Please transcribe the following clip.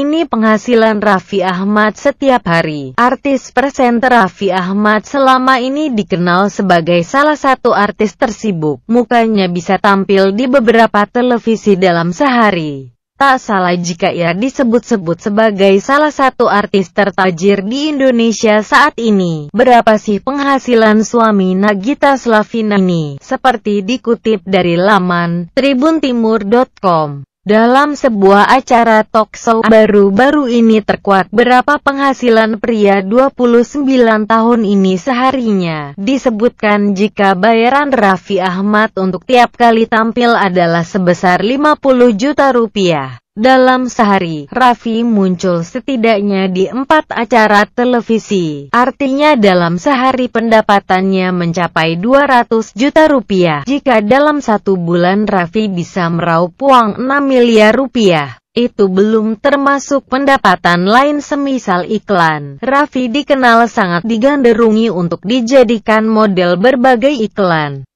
Ini penghasilan Raffi Ahmad setiap hari. Artis presenter Raffi Ahmad selama ini dikenal sebagai salah satu artis tersibuk. Mukanya bisa tampil di beberapa televisi dalam sehari. Tak salah jika ia disebut-sebut sebagai salah satu artis tertajir di Indonesia saat ini. Berapa sih penghasilan suami Nagita Slavina ini? Seperti dikutip dari laman tribuntimur.com. Dalam sebuah acara talk show baru-baru ini terkuat berapa penghasilan pria 29 tahun ini seharinya. Disebutkan jika bayaran Raffi Ahmad untuk tiap kali tampil adalah sebesar 50 juta rupiah. Dalam sehari, Raffi muncul setidaknya di empat acara televisi. Artinya dalam sehari pendapatannya mencapai 200 juta rupiah. Jika dalam satu bulan Raffi bisa meraup uang 6 miliar rupiah. Itu belum termasuk pendapatan lain semisal iklan. Raffi dikenal sangat digandrungi untuk dijadikan model berbagai iklan.